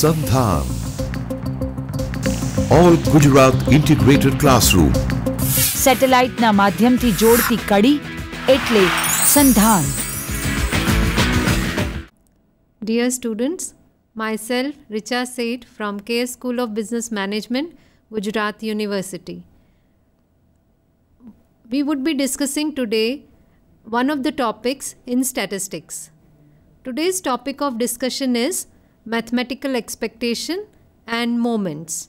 Sandham. All Gujarat Integrated Classroom. Satellite na madhyam thi jodti kadi, etle Sandham. Dear students, myself Richa Seth from K School of Business Management, Gujarat University. We would be discussing today one of the topics in statistics. Today's topic of discussion is mathematical expectation, and moments.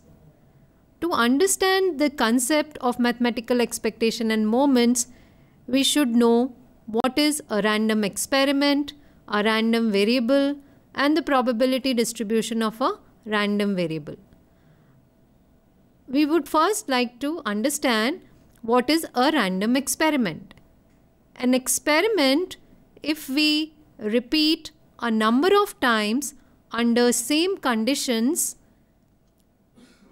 To understand the concept of mathematical expectation and moments, we should know what is a random experiment, a random variable, and the probability distribution of a random variable. We would first like to understand what is a random experiment. An experiment, if we repeat a number of times under same conditions,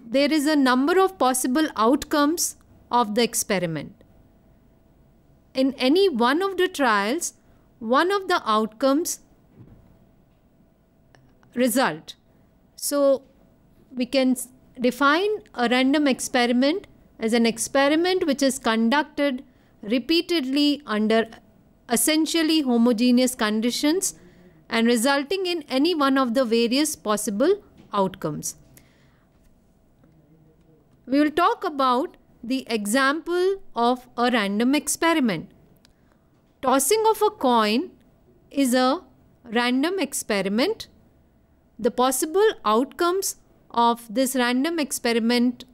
there is a number of possible outcomes of the experiment. In any one of the trials, one of the outcomes result. So we can define a random experiment as an experiment which is conducted repeatedly under essentially homogeneous conditions and resulting in any one of the various possible outcomes. We will talk about the example of a random experiment. Tossing of a coin is a random experiment. The possible outcomes of this random experiment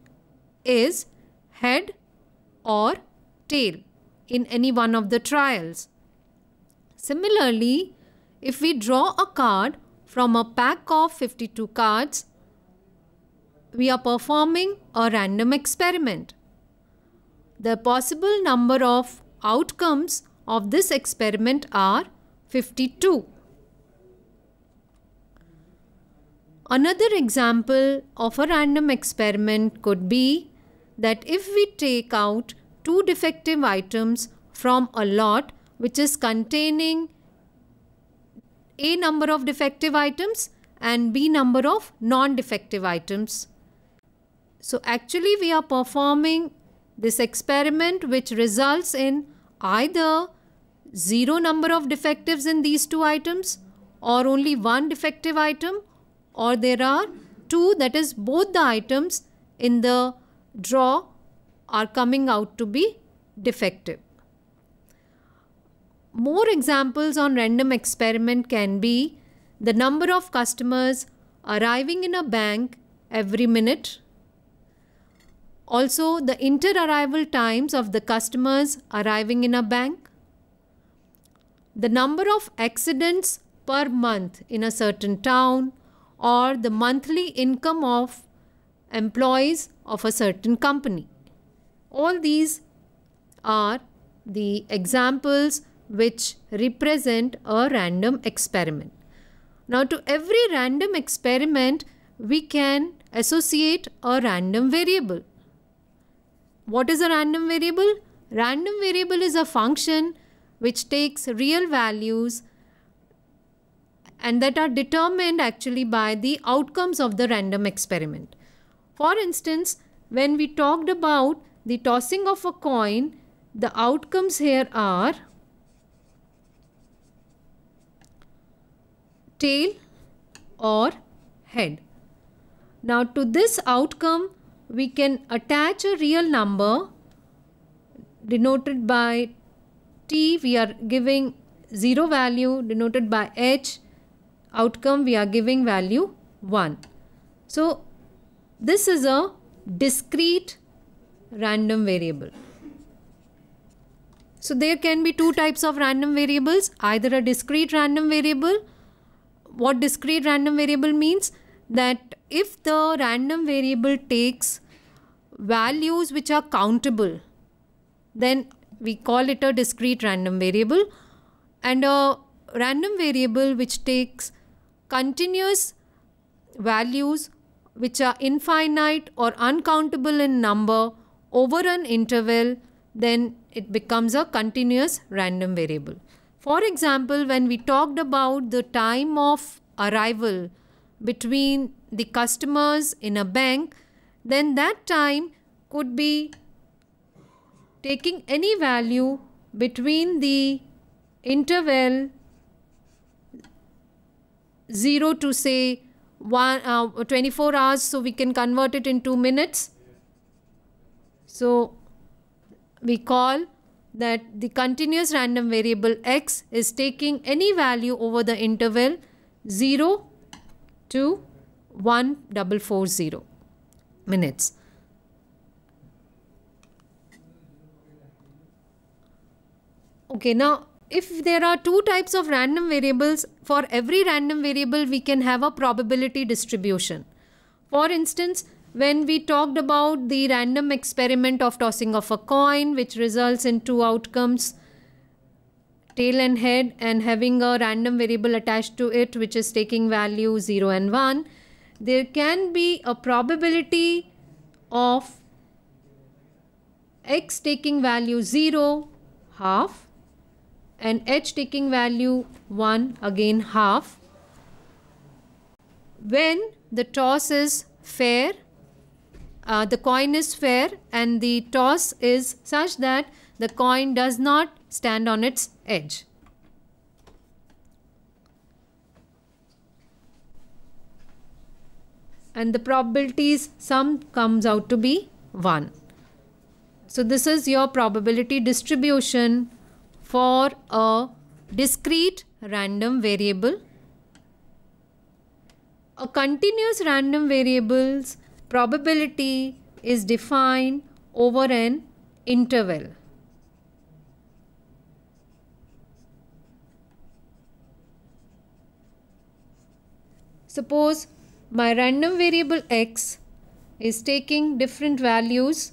is head or tail in any one of the trials. Similarly, if we draw a card from a pack of 52 cards, we are performing a random experiment. The possible number of outcomes of this experiment are 52. Another example of a random experiment could be that if we take out two defective items from a lot which is containing a number of defective items and B number of non-defective items. So actually we are performing this experiment which results in either zero number of defectives in these two items or only one defective item or there are two that is both the items in the draw are coming out to be defective more examples on random experiment can be the number of customers arriving in a bank every minute. Also, the inter-arrival times of the customers arriving in a bank. The number of accidents per month in a certain town or the monthly income of employees of a certain company. All these are the examples which represent a random experiment. Now to every random experiment, we can associate a random variable. What is a random variable? Random variable is a function which takes real values and that are determined actually by the outcomes of the random experiment. For instance, when we talked about the tossing of a coin, the outcomes here are tail or head. Now to this outcome we can attach a real number denoted by t we are giving 0 value denoted by h outcome we are giving value 1. So this is a discrete random variable. So there can be two types of random variables either a discrete random variable what discrete random variable means? That if the random variable takes values which are countable, then we call it a discrete random variable and a random variable which takes continuous values which are infinite or uncountable in number over an interval then it becomes a continuous random variable. For example, when we talked about the time of arrival between the customers in a bank, then that time could be taking any value between the interval 0 to say one, uh, 24 hours so we can convert it in 2 minutes. So we call that the continuous random variable x is taking any value over the interval 0 to 1440 minutes. Okay, now if there are two types of random variables, for every random variable we can have a probability distribution. For instance, when we talked about the random experiment of tossing of a coin which results in two outcomes tail and head and having a random variable attached to it which is taking value 0 and 1 there can be a probability of x taking value 0 half and h taking value 1 again half when the toss is fair uh, the coin is fair and the toss is such that the coin does not stand on its edge. And the probabilities sum comes out to be 1. So this is your probability distribution for a discrete random variable. A continuous random variables probability is defined over an interval. Suppose my random variable x is taking different values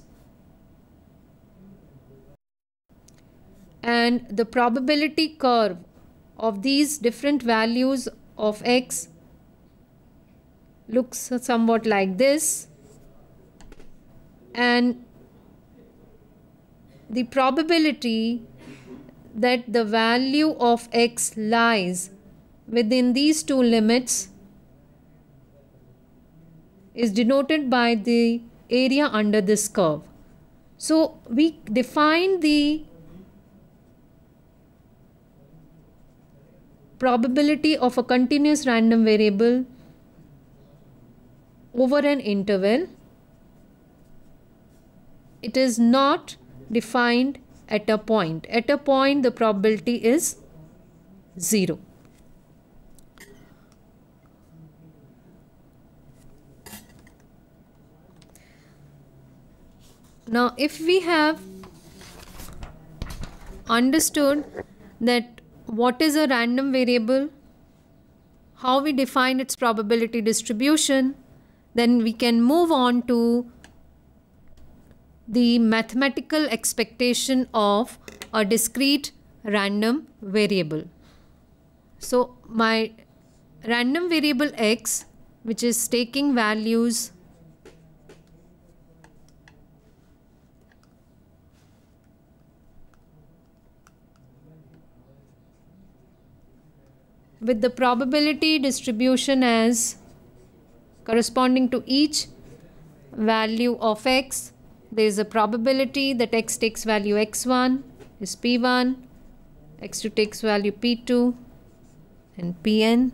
and the probability curve of these different values of x looks somewhat like this and the probability that the value of x lies within these two limits is denoted by the area under this curve. So we define the probability of a continuous random variable over an interval. It is not defined at a point. At a point the probability is 0. Now if we have understood that what is a random variable, how we define its probability distribution, then we can move on to the mathematical expectation of a discrete random variable. So my random variable x which is taking values with the probability distribution as corresponding to each value of x there is a probability that x takes value x1 is p1 x2 takes value p2 and pn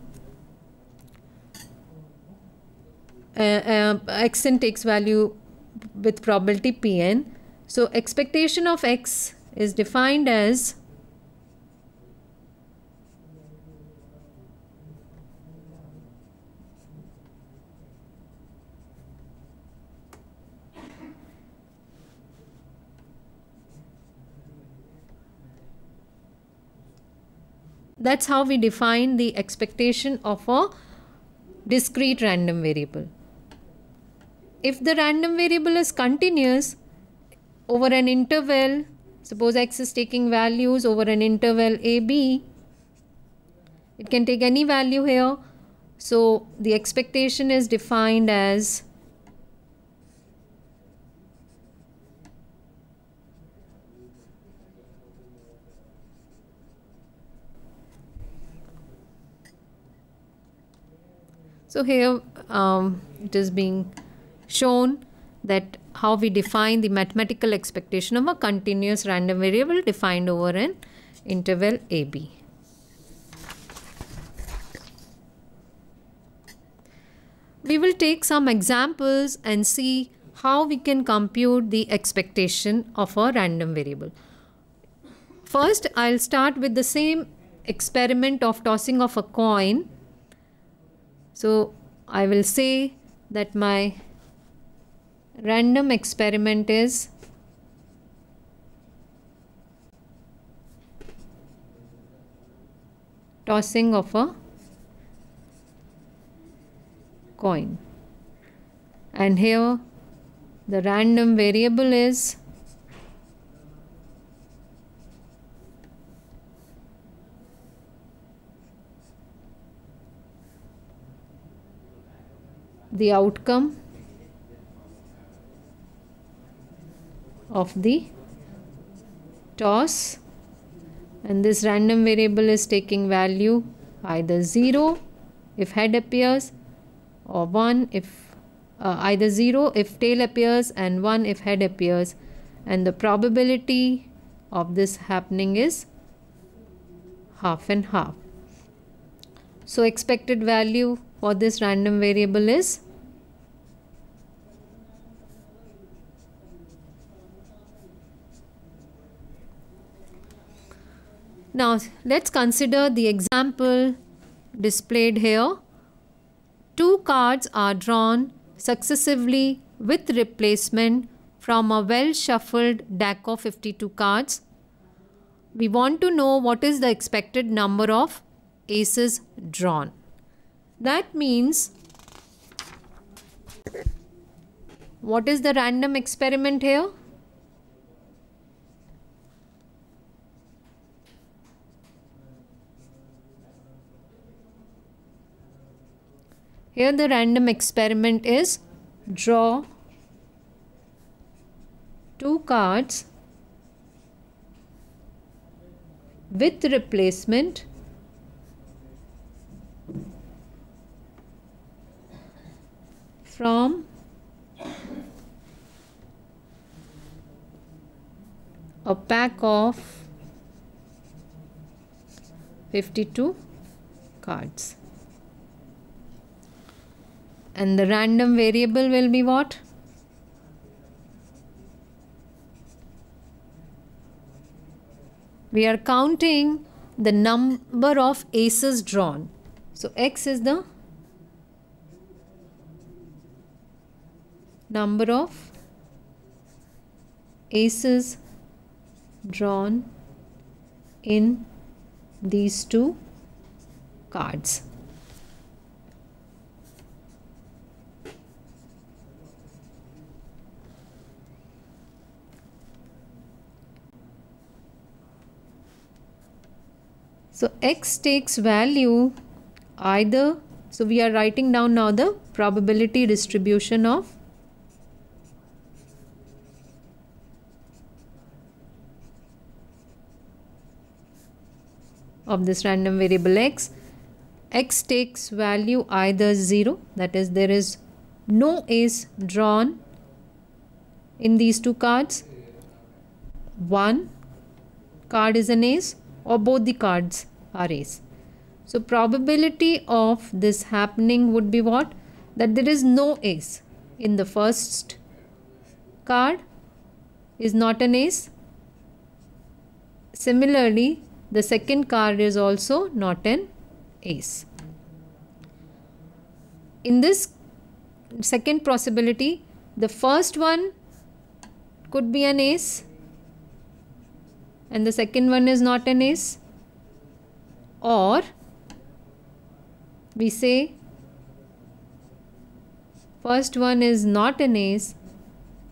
uh, uh, xn takes value with probability pn so expectation of x is defined as That's how we define the expectation of a discrete random variable. If the random variable is continuous over an interval, suppose x is taking values over an interval AB, it can take any value here. So the expectation is defined as So here um, it is being shown that how we define the mathematical expectation of a continuous random variable defined over an interval AB. We will take some examples and see how we can compute the expectation of a random variable. First, I'll start with the same experiment of tossing of a coin so I will say that my random experiment is tossing of a coin and here the random variable is the outcome of the toss and this random variable is taking value either 0 if head appears or 1 if uh, either 0 if tail appears and 1 if head appears and the probability of this happening is half and half. So expected value for this random variable is Now let's consider the example displayed here. Two cards are drawn successively with replacement from a well shuffled deck of 52 cards. We want to know what is the expected number of aces drawn. That means what is the random experiment here? Here the random experiment is draw two cards with replacement from a pack of 52 cards and the random variable will be what? We are counting the number of aces drawn. So x is the number of aces drawn in these two cards. So x takes value either, so we are writing down now the probability distribution of of this random variable x x takes value either 0 that is there is no ace drawn in these two cards one card is an ace or both the cards arrays. So probability of this happening would be what? That there is no ace in the first card is not an ace. Similarly, the second card is also not an ace. In this second possibility, the first one could be an ace and the second one is not an ace or we say first one is not an ace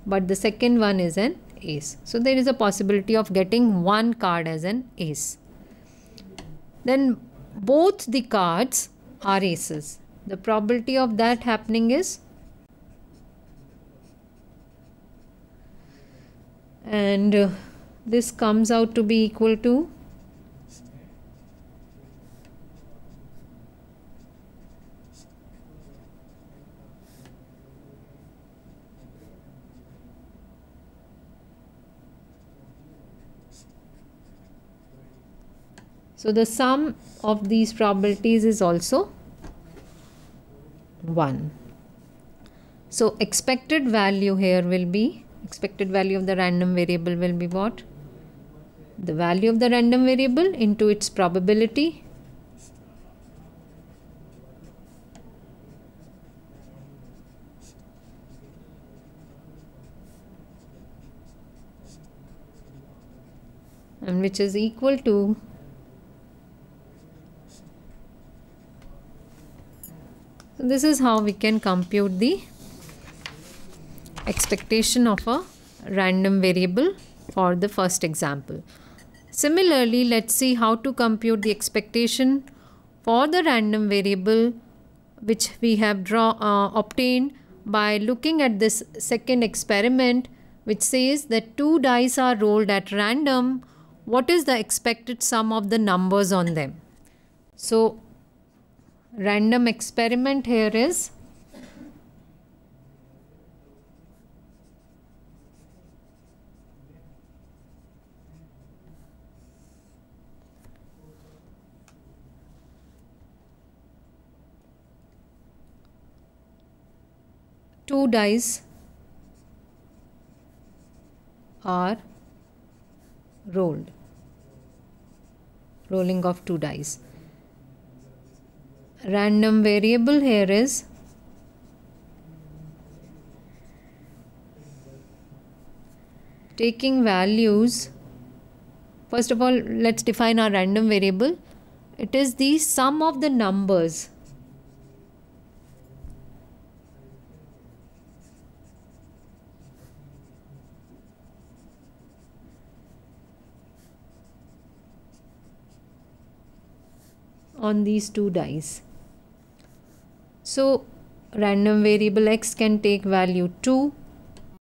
but the second one is an ace. So there is a possibility of getting one card as an ace. Then both the cards are aces. The probability of that happening is and uh, this comes out to be equal to So the sum of these probabilities is also 1. So expected value here will be, expected value of the random variable will be what? The value of the random variable into its probability and which is equal to So this is how we can compute the expectation of a random variable for the first example. Similarly, let's see how to compute the expectation for the random variable which we have draw, uh, obtained by looking at this second experiment which says that two dice are rolled at random. What is the expected sum of the numbers on them? So random experiment here is two dice are rolled rolling of two dice random variable here is taking values first of all let's define our random variable it is the sum of the numbers on these two dice so random variable x can take value 2